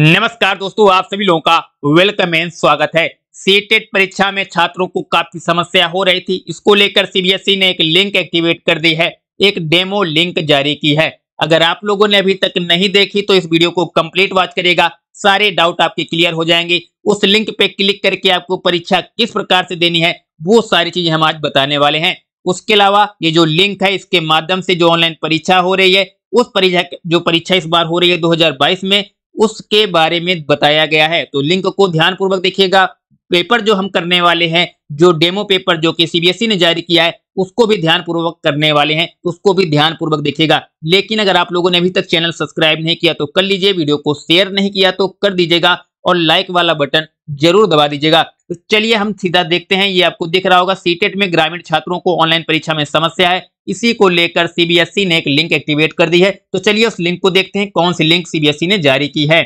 नमस्कार दोस्तों आप सभी लोगों का वेलकम एंड स्वागत है सीटेट e परीक्षा में छात्रों को काफी समस्या हो रही थी इसको लेकर सीबीएसई e ने एक लिंक एक्टिवेट कर दी है एक डेमो लिंक जारी की है अगर आप लोगों ने अभी तक नहीं देखी तो इस वीडियो को कंप्लीट वॉच करेगा सारे डाउट आपके क्लियर हो जाएंगे उस लिंक पे क्लिक करके आपको परीक्षा किस प्रकार से देनी है वो सारी चीजें हम आज बताने वाले हैं उसके अलावा ये जो लिंक है इसके माध्यम से जो ऑनलाइन परीक्षा हो रही है उस परीक्षा जो परीक्षा इस बार हो रही है 2022 में उसके बारे में बताया गया है तो लिंक को ध्यानपूर्वक देखिएगा पेपर जो हम करने वाले हैं जो डेमो पेपर जो कि सीबीएसई e ने जारी किया है उसको भी ध्यानपूर्वक करने वाले हैं उसको भी ध्यानपूर्वक देखिएगा लेकिन अगर आप लोगों ने अभी तक चैनल सब्सक्राइब नहीं किया तो कर लीजिए वीडियो को शेयर नहीं किया तो कर दीजिएगा और लाइक वाला बटन जरूर दबा दीजिएगा तो चलिए हम सीधा देखते हैं ये आपको दिख रहा होगा सीटेट e में ग्रामीण छात्रों को ऑनलाइन परीक्षा में समस्या है इसी को लेकर सीबीएसई e ने एक लिंक एक्टिवेट कर दी है तो चलिए उस लिंक को देखते हैं कौन सी लिंक सीबीएसई e ने जारी की है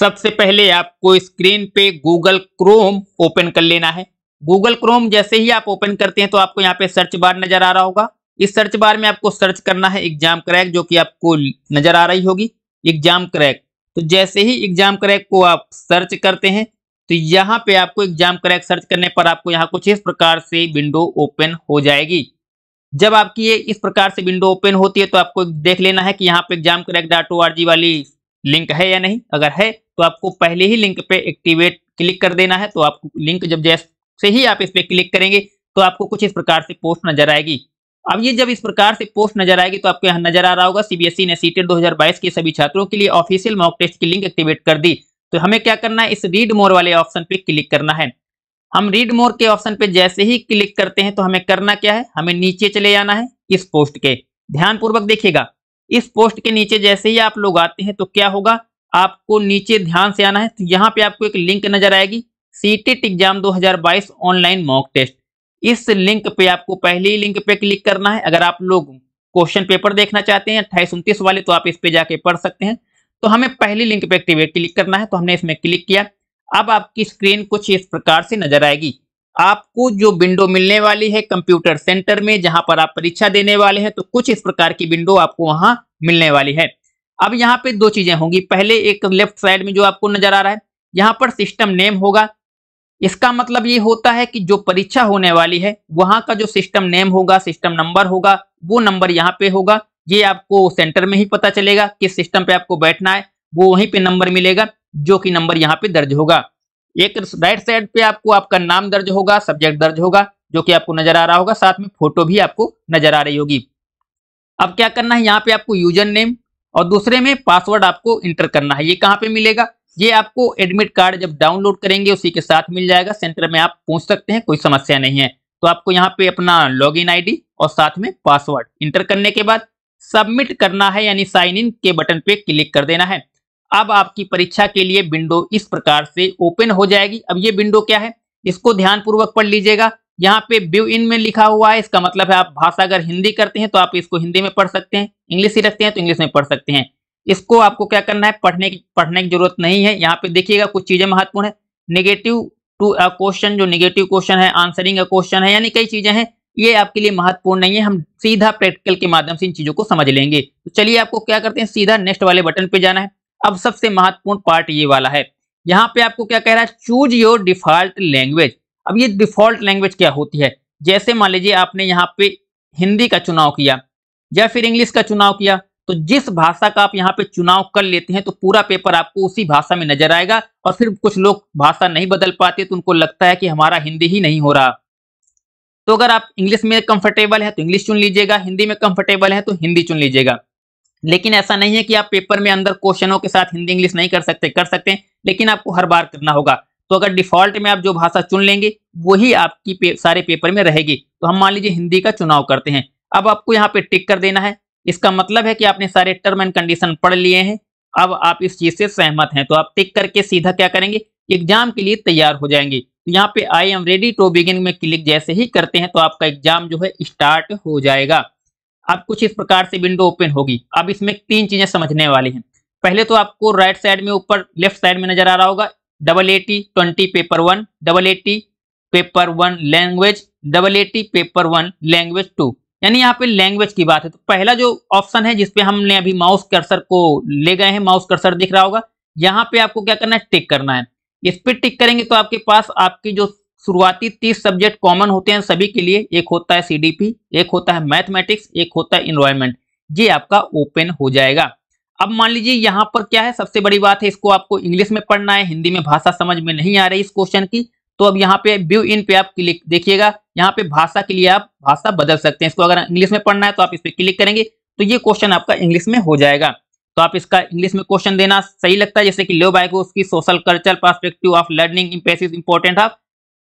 सबसे पहले आपको स्क्रीन पे गूगल क्रोम ओपन कर लेना है गूगल क्रोम जैसे ही आप ओपन करते हैं तो आपको यहाँ पे सर्च बार नजर आ रहा होगा इस सर्च बार में आपको सर्च करना है एग्जाम क्रैक जो कि आपको नजर आ रही होगी एग्जाम क्रैक तो जैसे ही एग्जाम क्रैक को आप सर्च करते हैं तो यहाँ पे आपको एग्जाम क्रैक सर्च करने पर आपको यहाँ कुछ इस प्रकार से विंडो ओपन हो जाएगी जब आपकी ये इस प्रकार से विंडो ओपन होती है तो आपको देख लेना है कि यहाँ पे एग्जाम क्रैक डॉट ओ वाली लिंक है या नहीं अगर है तो आपको पहले ही लिंक पे एक्टिवेट क्लिक कर देना है तो आपको लिंक जब जैसे ही आप इस पर क्लिक करेंगे तो आपको कुछ इस प्रकार से पोस्ट नजर आएगी अब ये जब इस प्रकार से पोस्ट नजर आएगी तो आपको यहाँ नजर आ रहा होगा सीबीएसई e ने e सीटेट 2022 के सभी छात्रों के लिए ऑफिशियल मॉक टेस्ट की लिंक एक्टिवेट कर दी तो हमें क्या करना है इस रीड मोर वाले ऑप्शन पे क्लिक करना है हम रीड मोर के ऑप्शन पे जैसे ही क्लिक करते हैं तो हमें करना क्या है हमें नीचे चले जाना है इस पोस्ट के ध्यानपूर्वक देखिएगा इस पोस्ट के नीचे जैसे ही आप लोग आते हैं तो क्या होगा आपको नीचे ध्यान से आना है तो यहाँ पे आपको एक लिंक नजर आएगी सी टेट एग्जाम बाईस ऑनलाइन मॉक टेस्ट इस लिंक पे आपको पहले ही लिंक पे क्लिक करना है अगर आप लोग क्वेश्चन पेपर देखना चाहते हैं अट्ठाईस उनतीस वाले तो आप इस पे जाके पढ़ सकते हैं तो हमें पहली लिंक पे एक्टिवेट क्लिक करना है तो हमने इसमें क्लिक किया अब आपकी स्क्रीन कुछ इस प्रकार से नजर आएगी आपको जो विंडो मिलने वाली है कंप्यूटर सेंटर में जहां पर आप परीक्षा देने वाले हैं तो कुछ इस प्रकार की विंडो आपको वहां मिलने वाली है अब यहाँ पे दो चीजें होंगी पहले एक लेफ्ट साइड में जो आपको नजर आ रहा है यहाँ पर सिस्टम नेम होगा इसका मतलब ये होता है कि जो परीक्षा होने वाली है वहां का जो सिस्टम नेम होगा सिस्टम नंबर होगा वो नंबर यहाँ पे होगा ये आपको सेंटर में ही पता चलेगा किस सिस्टम पे आपको बैठना है वो वहीं पे नंबर मिलेगा जो कि नंबर यहाँ पे दर्ज होगा एक राइट साइड पे आपको आपका नाम दर्ज होगा सब्जेक्ट दर्ज होगा जो कि आपको नजर आ रहा होगा साथ में फोटो भी आपको नजर आ रही होगी अब क्या करना है यहाँ पे आपको यूजर नेम और दूसरे में पासवर्ड आपको इंटर करना है ये कहाँ पे मिलेगा ये आपको एडमिट कार्ड जब डाउनलोड करेंगे उसी के साथ मिल जाएगा सेंटर में आप पूछ सकते हैं कोई समस्या नहीं है तो आपको यहाँ पे अपना लॉगिन आईडी और साथ में पासवर्ड इंटर करने के बाद सबमिट करना है यानी साइन इन के बटन पे क्लिक कर देना है अब आपकी परीक्षा के लिए विंडो इस प्रकार से ओपन हो जाएगी अब ये विंडो क्या है इसको ध्यानपूर्वक पढ़ लीजिएगा यहाँ पे व्यू इन में लिखा हुआ है इसका मतलब है आप भाषा अगर हिंदी करते हैं तो आप इसको हिंदी में पढ़ सकते हैं इंग्लिश ही रखते हैं तो इंग्लिश में पढ़ सकते हैं इसको आपको क्या करना है पढ़ने की पढ़ने की जरूरत नहीं है यहाँ पे देखिएगा कुछ चीजें महत्वपूर्ण है निगेटिव टू क्वेश्चन जो निगेटिव क्वेश्चन है आंसरिंग क्वेश्चन है यानी कई चीजें हैं ये आपके लिए महत्वपूर्ण नहीं है हम सीधा प्रैक्टिकल के माध्यम से इन चीजों को समझ लेंगे तो चलिए आपको क्या करते हैं सीधा नेक्स्ट वाले बटन पे जाना है अब सबसे महत्वपूर्ण पार्ट ये वाला है यहाँ पे आपको क्या कह रहा है चूज योर डिफॉल्ट लैंग्वेज अब ये डिफॉल्ट लैंग्वेज क्या होती है जैसे मान लीजिए आपने यहाँ पे हिंदी का चुनाव किया या फिर इंग्लिश का चुनाव किया तो जिस भाषा का आप यहाँ पे चुनाव कर लेते हैं तो पूरा पेपर आपको उसी भाषा में नजर आएगा और फिर कुछ लोग भाषा नहीं बदल पाते तो उनको लगता है कि हमारा हिंदी ही नहीं हो रहा तो अगर आप इंग्लिश में कंफर्टेबल है तो इंग्लिश चुन लीजिएगा हिंदी में कंफर्टेबल है तो हिंदी चुन लीजिएगा लेकिन ऐसा नहीं है कि आप पेपर में अंदर क्वेश्चनों के साथ हिंदी इंग्लिश नहीं कर सकते कर सकते हैं लेकिन आपको हर बार करना होगा तो अगर डिफॉल्ट में आप जो भाषा चुन लेंगे वही आपकी पे, सारे पेपर में रहेगी तो हम मान लीजिए हिंदी का चुनाव करते हैं अब आपको यहाँ पे टिक कर देना है इसका मतलब है कि आपने सारे टर्म एंड कंडीशन पढ़ लिए हैं अब आप इस चीज से सहमत हैं तो आप टिक करके सीधा क्या करेंगे एग्जाम के लिए तैयार हो जाएंगे यहाँ पे I am ready to begin में क्लिक जैसे ही करते हैं तो आपका एग्जाम जो है स्टार्ट हो जाएगा अब कुछ इस प्रकार से विंडो ओपन होगी अब इसमें तीन चीजें समझने वाली हैं पहले तो आपको राइट साइड में ऊपर लेफ्ट साइड में नजर आ रहा होगा double eighty twenty paper one double eighty paper one language double eighty paper one language two यानी यहाँ पे लैंग्वेज की बात है तो पहला जो ऑप्शन है जिसपे हमने अभी माउस कर्सर को ले गए हैं माउस कर्सर दिख रहा होगा यहाँ पे आपको क्या करना है टिक करना है इस पर टिक करेंगे तो आपके पास आपकी जो शुरुआती तीस सब्जेक्ट कॉमन होते हैं सभी के लिए एक होता है सीडीपी एक होता है मैथमेटिक्स एक होता है इन्वायरमेंट ये आपका ओपन हो जाएगा अब मान लीजिए यहाँ पर क्या है सबसे बड़ी बात है इसको आपको इंग्लिश में पढ़ना है हिंदी में भाषा समझ में नहीं आ रही इस क्वेश्चन की तो अब यहाँ पे व्यू इन पे आप क्लिक देखिएगा यहाँ पे भाषा के लिए आप भाषा बदल सकते हैं इसको अगर इंग्लिश में पढ़ना है तो आप इस पर क्लिक करेंगे तो ये क्वेश्चन आपका इंग्लिश में हो जाएगा तो आप इसका इंग्लिश में क्वेश्चन देना सही लगता है जैसे कि लो बाय को उसकी social culture perspective of learning impressive important of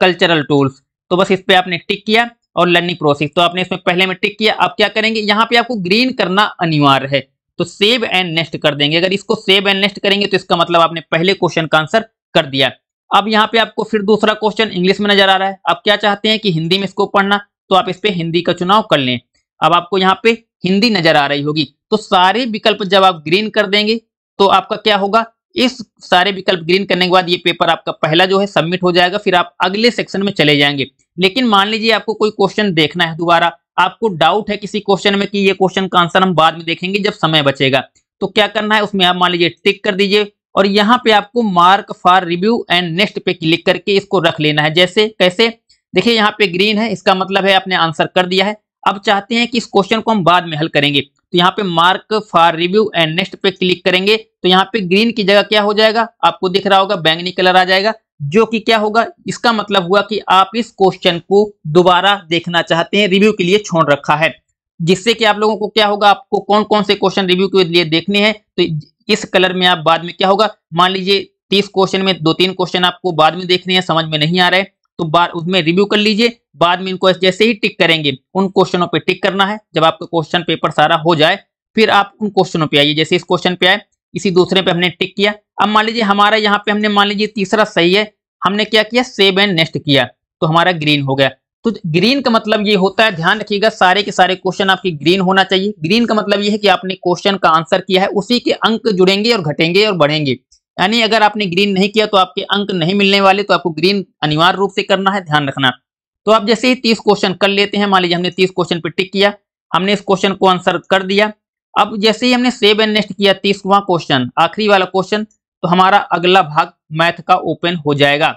cultural tools तो बस इस पर आपने टिक किया और लर्निंग प्रोसेस तो आपने इसमें पहले में टिक किया आप क्या करेंगे यहाँ पे आपको ग्रीन करना अनिवार्य है तो सेव एंड नेक्स्ट कर देंगे अगर इसको सेव एंड नेक्स्ट करेंगे तो इसका मतलब आपने पहले क्वेश्चन का आंसर कर दिया अब यहाँ पे आपको फिर दूसरा क्वेश्चन इंग्लिश में नजर आ रहा है आप क्या चाहते हैं कि हिंदी में इसको पढ़ना तो आप इस पर हिंदी का चुनाव कर लें अब आपको यहाँ पे हिंदी नजर आ रही होगी तो सारे विकल्प जब आप ग्रीन कर देंगे तो आपका क्या होगा इस सारे विकल्प ग्रीन करने के बाद ये पेपर आपका पहला जो है सबमिट हो जाएगा फिर आप अगले सेक्शन में चले जाएंगे लेकिन मान लीजिए आपको कोई क्वेश्चन देखना है दोबारा आपको डाउट है किसी क्वेश्चन में कि ये क्वेश्चन का आंसर हम बाद में देखेंगे जब समय बचेगा तो क्या करना है उसमें आप मान लीजिए टिक कर दीजिए और यहाँ पे आपको mark for review and next पे क्लिक करके इसको रख लेना है जैसे कैसे देखिए यहाँ पे ग्रीन है इसका मतलब है आपने आंसर कर दिया है अब चाहते हैं कि इस क्वेश्चन को हम बाद में हल करेंगे तो यहाँ पे mark for review and next पे क्लिक करेंगे तो यहाँ पे ग्रीन की जगह क्या हो जाएगा आपको दिख रहा होगा बैंगनी कलर आ जाएगा जो कि क्या होगा इसका मतलब हुआ कि आप इस क्वेश्चन को दोबारा देखना चाहते हैं रिव्यू के लिए छोड़ रखा है जिससे कि आप लोगों को क्या होगा आपको कौन कौन से क्वेश्चन रिव्यू के लिए देखने हैं तो इस कलर में आप बाद में क्या होगा मान लीजिए तीस क्वेश्चन में दो तीन क्वेश्चन आपको बाद में देखने हैं समझ में नहीं आ रहे हैं तो बार उसमें रिव्यू कर लीजिए बाद में इनको जैसे ही टिक करेंगे उन क्वेश्चनों पे टिक करना है जब आपका क्वेश्चन पेपर सारा हो जाए फिर आप उन क्वेश्चनों पे आइए जैसे इस क्वेश्चन पे आए इसी दूसरे पे हमने टिक किया अब मान लीजिए हमारा यहाँ पे हमने मान लीजिए तीसरा सही है हमने क्या किया सेव एंड नेक्स्ट किया तो हमारा ग्रीन हो गया तो ग्रीन का मतलब ये होता है ध्यान रखिएगा सारे के सारे क्वेश्चन आपके ग्रीन होना चाहिए ग्रीन का मतलब ये है कि आपने क्वेश्चन का आंसर किया है उसी के अंक जुड़ेंगे और घटेंगे और बढ़ेंगे यानी अगर आपने ग्रीन नहीं किया तो आपके अंक नहीं मिलने वाले तो आपको ग्रीन अनिवार्य रूप से करना है ध्यान रखना तो आप जैसे ही तीस क्वेश्चन कर लेते हैं मान लीजिए हमने तीस क्वेश्चन पे टिक किया हमने इस क्वेश्चन को आंसर कर दिया अब जैसे ही हमने सेव एंड नेक्स्ट किया तीसवा क्वेश्चन आखिरी वाला क्वेश्चन तो हमारा अगला भाग मैथ का ओपन हो जाएगा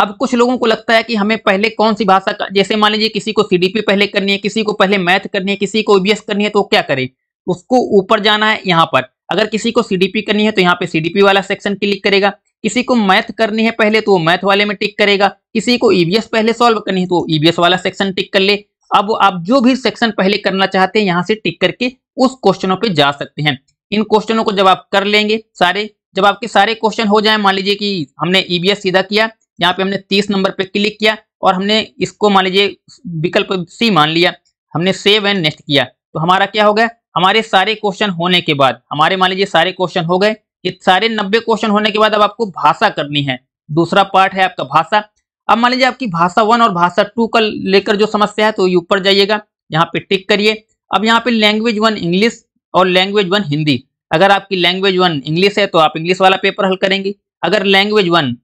अब कुछ लोगों को लगता है कि हमें पहले कौन सी भाषा का जैसे मान लीजिए किसी को सीडीपी पहले करनी है किसी को पहले मैथ करनी है किसी को ओबीएस करनी है तो क्या करे उसको ऊपर जाना है यहाँ पर अगर किसी को सीडीपी करनी है तो यहाँ पे सीडीपी वाला सेक्शन क्लिक करेगा किसी को मैथ करनी है पहले तो वो मैथ वाले में टिक करेगा किसी को ईवीएस e पहले सॉल्व करनी है तो ईवीएस e वाला सेक्शन टिक कर ले अब आप जो भी सेक्शन पहले करना चाहते हैं यहाँ से टिक करके उस क्वेश्चनों पे जा सकते हैं इन क्वेश्चनों को जब आप कर लेंगे सारे जब आपके सारे क्वेश्चन हो जाए मान लीजिए कि हमने ईवीएस e सीधा किया यहाँ पे हमने तीस नंबर पे क्लिक किया और हमने इसको मान लीजिए विकल्प सी मान लिया हमने सेव एंड नेक्स्ट किया तो हमारा क्या हो गया हमारे सारे क्वेश्चन होने के बाद हमारे मान लीजिए सारे क्वेश्चन हो गए ये सारे नब्बे क्वेश्चन होने के बाद अब आपको भाषा करनी है दूसरा पार्ट है आपका भाषा अब मान लीजिए आपकी भाषा वन और भाषा टू का लेकर जो समस्या है तो ऊपर जाइएगा यहाँ पे टिक करिए अब यहाँ पे लैंग्वेज वन इंग्लिश और लैंग्वेज वन हिंदी अगर आपकी लैंग्वेज वन इंग्लिश है तो आप इंग्लिश वाला पेपर हल करेंगे अगर लैंग्वेज वन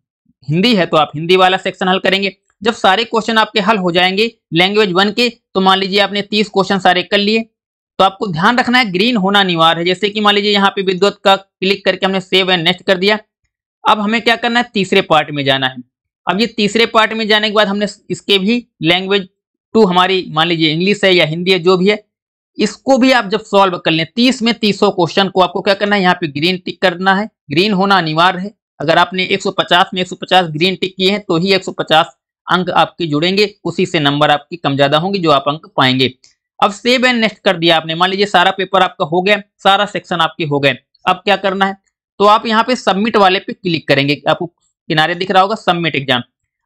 हिंदी है तो आप हिंदी वाला सेक्शन हल करेंगे जब सारे क्वेश्चन आपके हल हो जाएंगे लैंग्वेज वन के तो मान लीजिए आपने तीस क्वेश्चन सारे कर लिए तो आपको ध्यान रखना है ग्रीन होना अनिवार्य है जैसे कि मान लीजिए यहाँ पे विद्युत का क्लिक करके हमने सेव एंड नेक्स्ट कर दिया अब हमें क्या करना है तीसरे पार्ट में जाना है अब ये तीसरे पार्ट में जाने के बाद हमने इसके भी लैंग्वेज टू हमारी मान लीजिए इंग्लिश है या हिंदी है जो भी है इसको भी आप जब सॉल्व कर लें तीस में तीसों क्वेश्चन को आपको क्या करना है यहाँ पे ग्रीन टिक करना है ग्रीन होना अनिवार्य है अगर आपने 150 में 150 ग्रीन टिक किए हैं तो ही 150 अंक आपके जुड़ेंगे उसी से नंबर आपके कम ज्यादा होंगे जो आप अंक पाएंगे अब सेव एंड नेक्स्ट कर दिया आपने मान लीजिए सारा पेपर आपका हो गया सारा सेक्शन आपके हो गए अब क्या करना है तो आप यहाँ पे सबमिट वाले पे क्लिक करेंगे आपको किनारे दिख रहा होगा सबमिट एग्जाम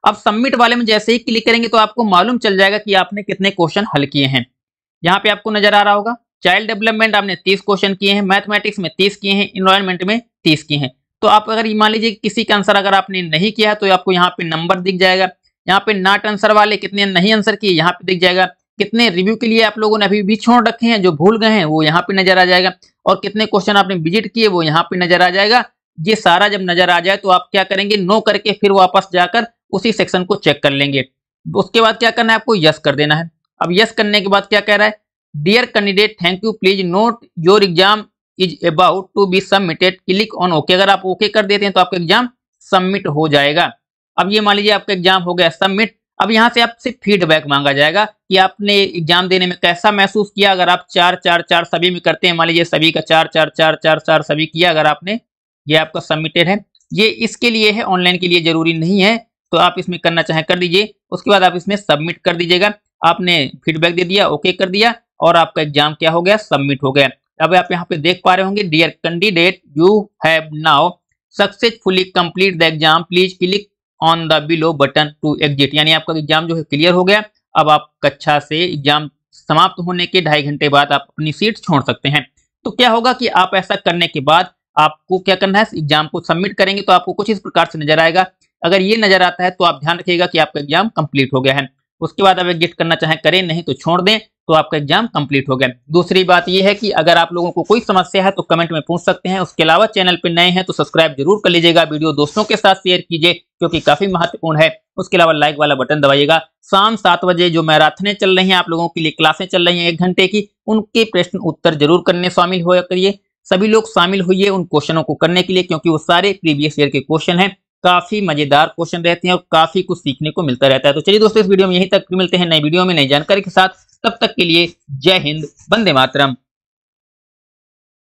अब सबमिट वाले में जैसे ही क्लिक करेंगे तो आपको मालूम चल जाएगा कि आपने कितने क्वेश्चन हल किए हैं यहाँ पे आपको नजर आ रहा होगा चाइल्ड डेवलपमेंट आपने तीस क्वेश्चन किए हैं मैथमेटिक्स में तीस किए हैं इन्वायरमेंट में तीस किए हैं तो आप अगर मान लीजिए किसी का आंसर अगर आपने नहीं किया तो आपको यहाँ पे नंबर दिख जाएगा यहाँ पे नॉट आंसर वाले कितने नहीं आंसर किए यहाँ पे दिख जाएगा कितने रिव्यू के लिए आप लोगों ने अभी भी छोड़ रखे हैं जो भूल गए हैं वो यहाँ पे नजर आ जाएगा और कितने क्वेश्चन आपने विजिट किए वो यहाँ पे नजर आ जाएगा ये सारा जब नजर आ जाए तो आप क्या करेंगे नो करके फिर वापस जाकर उसी सेक्शन को चेक कर लेंगे उसके बाद क्या करना है आपको यस कर देना है अब यस करने के बाद क्या कह रहा है dear candidate thank you please note your exam is about to be submitted click on okay अगर आप ओके okay कर देते हैं तो आपका एग्जाम सबमिट हो जाएगा अब ये मान लीजिए आपका एग्जाम हो गया सबमिट अब यहाँ से आपसे फीडबैक मांगा जाएगा कि आपने एग्जाम देने में कैसा महसूस किया अगर आप चार चार चार सभी में करते हैं मान लीजिए सभी का चार चार चार चार चार सभी किया अगर आपने ये आपका सबमिटेड है ये इसके लिए है ऑनलाइन के लिए जरूरी नहीं है तो आप इसमें करना चाहें कर दीजिए उसके बाद आप इसमें सबमिट कर दीजिएगा आपने फीडबैक दे दिया ओके कर दिया और आपका एग्जाम क्या हो गया सबमिट हो गया अब आप यहाँ पे देख पा रहे होंगे dear candidate you have now successfully complete the exam please click on the below button to exit यानी आपका एग्जाम तो जो है क्लियर हो गया अब आप कक्षा से एग्जाम समाप्त होने के ढाई घंटे बाद आप अपनी सीट छोड़ सकते हैं तो क्या होगा कि आप ऐसा करने के बाद आपको क्या करना है एग्जाम को सबमिट करेंगे तो आपको कुछ इस प्रकार से नजर आएगा अगर ये नजर आता है तो आप ध्यान रखिएगा कि आपका एग्जाम कंप्लीट हो गया है उसके बाद आप एग्जिट करना चाहें करें नहीं तो छोड़ दें तो आपका एग्जाम कंप्लीट हो गया दूसरी बात यह है कि अगर आप लोगों को कोई समस्या है तो कमेंट में पूछ सकते हैं उसके अलावा चैनल पर नए हैं तो सब्सक्राइब जरूर कर लीजिएगा वीडियो दोस्तों के साथ शेयर कीजिए क्योंकि काफी महत्वपूर्ण है उसके अलावा लाइक वाला बटन दबाइएगा शाम सात बजे जो मैराथने चल रही हैं आप लोगों के लिए क्लासें चल रही हैं एक घंटे की उनके प्रश्न उत्तर जरूर करने शामिल हो करिए सभी लोग शामिल हुई उन क्वेश्चनों को करने के लिए क्योंकि वो सारे प्रीवियस ईयर के क्वेश्चन हैं काफी मजेदार क्वेश्चन रहते हैं और काफी कुछ सीखने को मिलता रहता है तो चलिए दोस्तों इस वीडियो में यहीं तक मिलते हैं नई वीडियो में नई जानकारी के साथ तब तक के लिए जय हिंद बंदे मातरम